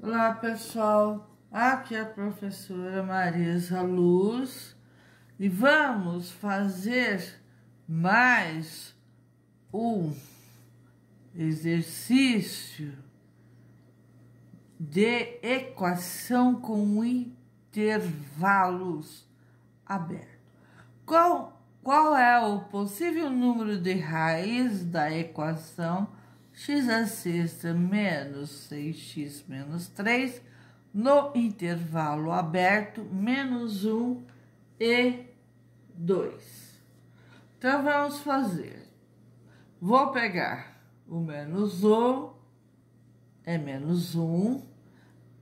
Olá pessoal, aqui é a professora Marisa Luz e vamos fazer mais um exercício de equação com intervalos abertos. Qual, qual é o possível número de raiz da equação x à sexta menos 6x menos 3 no intervalo aberto menos 1 e 2. Então, vamos fazer. Vou pegar o menos 1, é menos 1,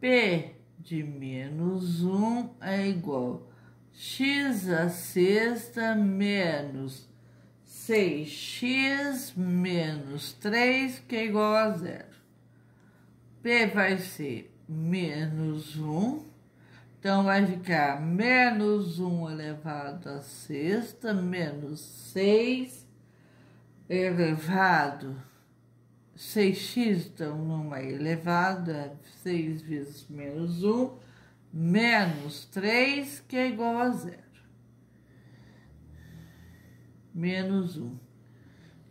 P de menos 1 é igual a x à sexta menos 6x menos 3, que é igual a zero. P vai ser menos 1. Então, vai ficar menos 1 elevado à sexta, menos 6 elevado. 6x, então, numa é elevada, 6 é vezes menos 1, menos 3, que é igual a zero menos 1,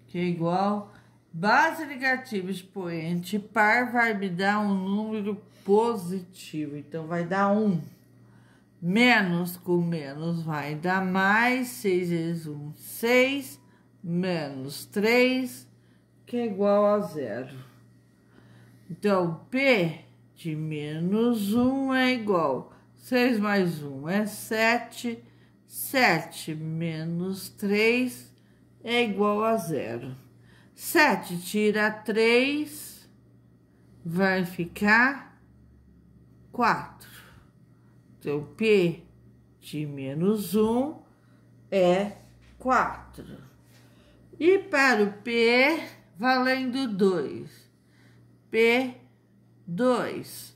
que é igual base negativa expoente par vai me dar um número positivo. Então, vai dar 1. Menos com menos vai dar mais. 6 vezes 1, 6. Menos 3, que é igual a zero. Então, P de menos 1 é igual. 6 mais 1 é 7 Sete menos três é igual a zero. Sete tira três, vai ficar quatro. Então, P de menos um é quatro. E para o P, valendo dois. P, dois.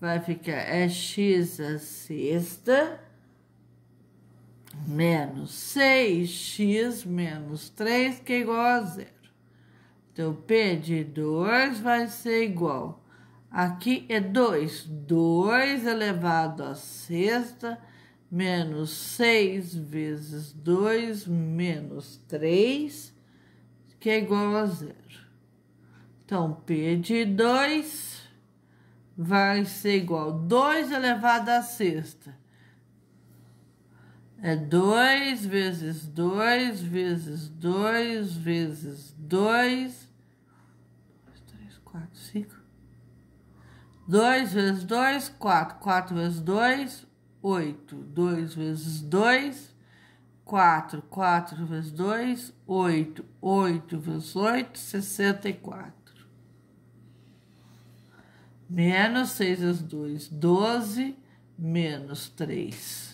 Vai ficar é x a sexta menos 6x menos 3, que é igual a zero. Então, P de 2 vai ser igual. Aqui é 2. 2 elevado à sexta, menos 6 vezes 2, menos 3, que é igual a zero. Então, P de 2 vai ser igual a 2 elevado à sexta é dois vezes dois vezes dois vezes dois. três, quatro, cinco. Dois vezes dois, quatro. Quatro vezes dois, oito. Dois vezes dois, quatro. Quatro vezes dois, oito. Oito vezes oito, sessenta e quatro. Menos seis vezes dois, doze. Menos três.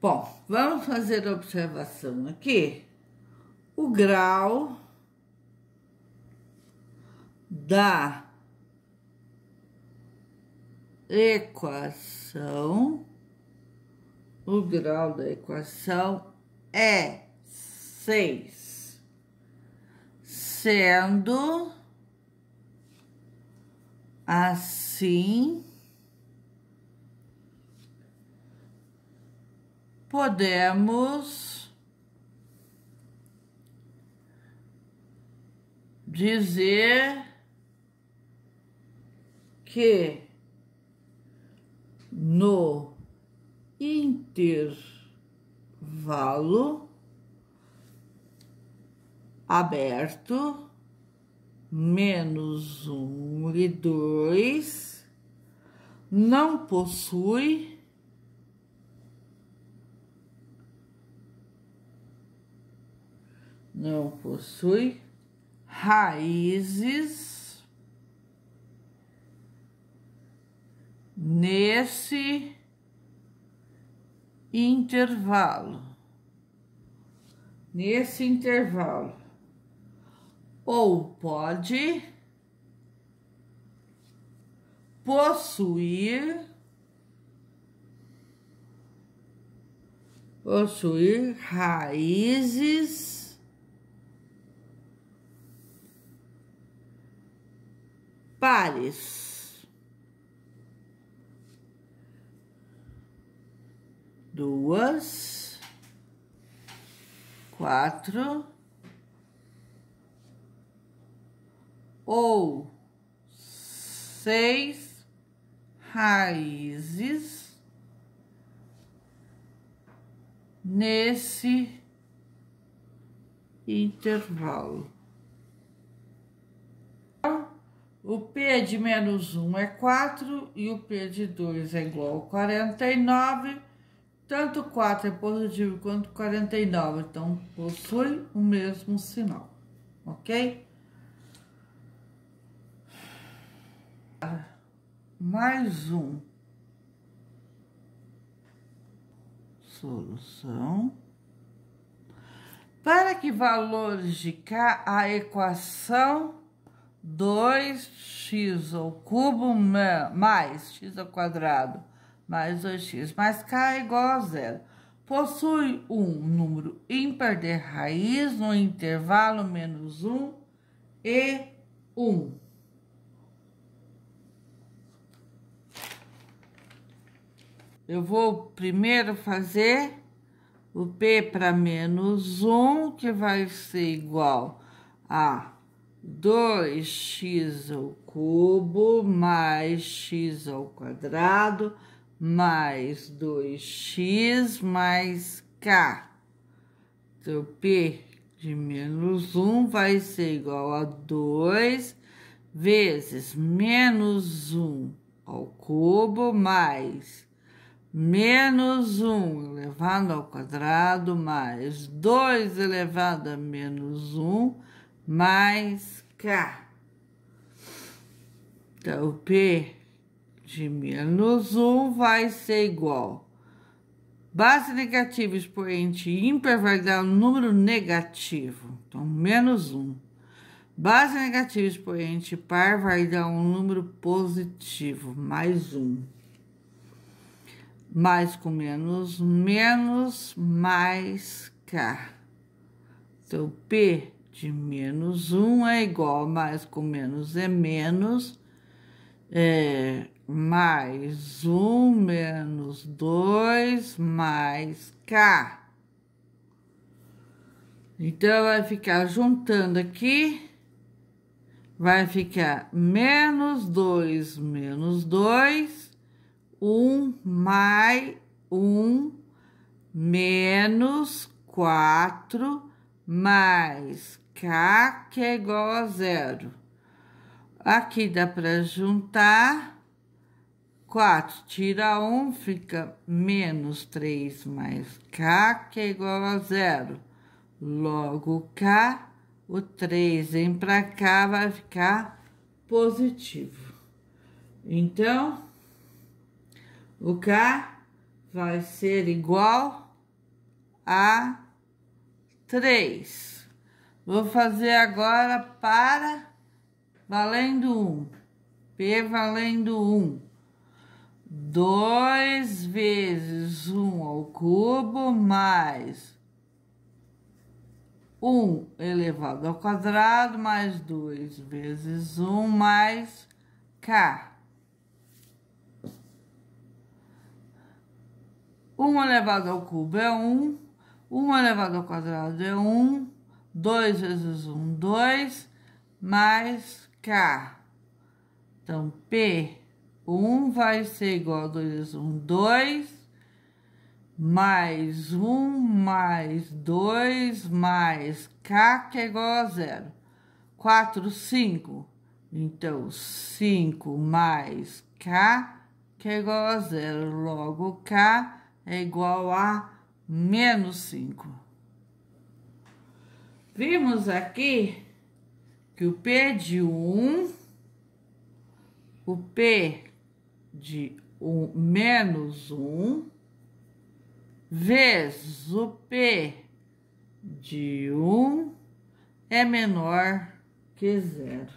Bom, vamos fazer a observação aqui. O grau da equação, o grau da equação é 6, sendo assim podemos dizer que no intervalo aberto menos um e dois não possui não possui raízes nesse intervalo. Nesse intervalo. Ou pode possuir possuir raízes pares duas, quatro ou seis raízes nesse intervalo. O P é de menos 1 é 4 e o P de 2 é igual a 49. Tanto 4 é positivo quanto 49, então possui o mesmo sinal, ok? Mais um. Solução. Para que valores de K a equação 2x ao cubo mais x ao quadrado mais 2x mais k é igual a zero. Possui um número ímpar de raiz no intervalo menos 1 e 1. Eu vou primeiro fazer o P para menos 1, que vai ser igual a 2x ao cubo mais x ao quadrado mais 2x mais k. Então, p de menos 1 vai ser igual a 2 vezes menos 1 ao cubo mais menos 1 elevado ao quadrado mais 2 elevado a menos 1 mais K. Então, P de menos 1 vai ser igual. Base negativa expoente ímpar vai dar um número negativo. Então, menos 1. Base negativa expoente par vai dar um número positivo, mais 1. Mais com menos, menos, mais K. Então, P de menos 1 é igual a mais com menos é menos, é, mais 1 menos 2 mais K. Então, vai ficar juntando aqui, vai ficar menos 2 menos 2, 1 mais 1 menos 4 mais K. K, que é igual a zero. Aqui dá para juntar 4, tira 1, um, fica menos 3 mais K, que é igual a zero. Logo, K, o 3 vem para cá, vai ficar positivo. Então, o K vai ser igual a 3. Vou fazer agora para valendo um. P valendo um. 2 vezes 1 um ao cubo mais 1 um elevado ao quadrado mais 2 vezes 1 um mais k. 1 elevado ao cubo é 1, 1 elevado ao quadrado é 1, 2 vezes 1, 2, mais K. Então, P1 vai ser igual a 2 vezes 1, 2, mais 1, mais 2, mais K, que é igual a zero. 4, 5. Então, 5 mais K, que é igual a zero. Logo, K é igual a menos 5. Vimos aqui que o P de 1, o P de 1 menos 1, vezes o P de 1 é menor que zero.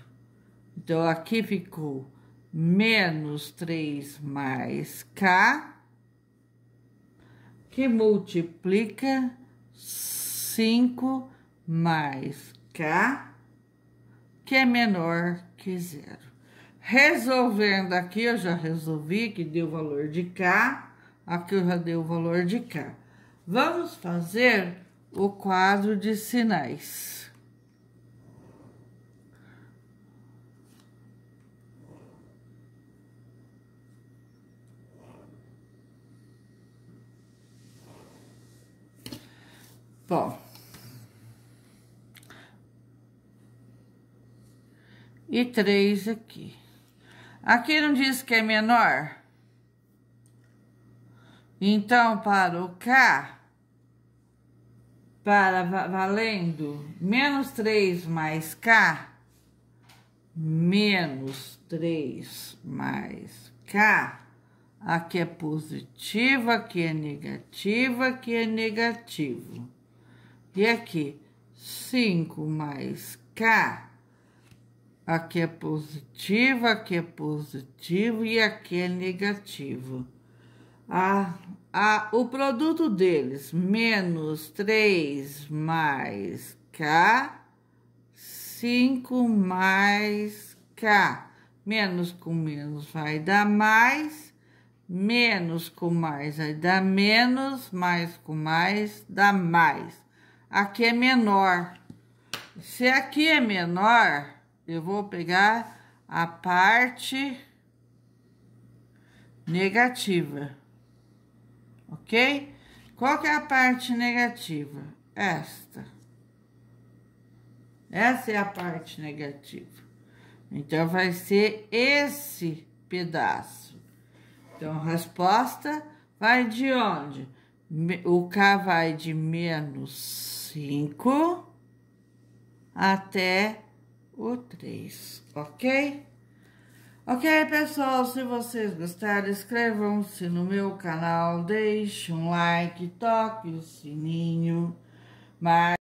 Então, aqui ficou menos 3 mais K, que multiplica 5 mais K, que é menor que zero. Resolvendo aqui, eu já resolvi que deu o valor de K, aqui eu já dei o valor de K. Vamos fazer o quadro de sinais. Bom, e três aqui. Aqui não diz que é menor? Então, para o K, para valendo menos 3 mais K, menos 3 mais K, aqui é positiva, aqui é negativa, aqui é negativo. E aqui, 5 mais K, aqui é positivo, aqui é positivo e aqui é negativo. A, a, o produto deles, menos 3 mais K, 5 mais K. Menos com menos vai dar mais, menos com mais vai dar menos, mais com mais dá mais. Aqui é menor. Se aqui é menor, eu vou pegar a parte negativa, ok? Qual que é a parte negativa? Esta. Essa é a parte negativa. Então, vai ser esse pedaço. Então, a resposta vai de onde? O K vai de menos 5 até o 3, ok? Ok, pessoal, se vocês gostaram, inscrevam-se no meu canal, deixe um like, toque o sininho, mas...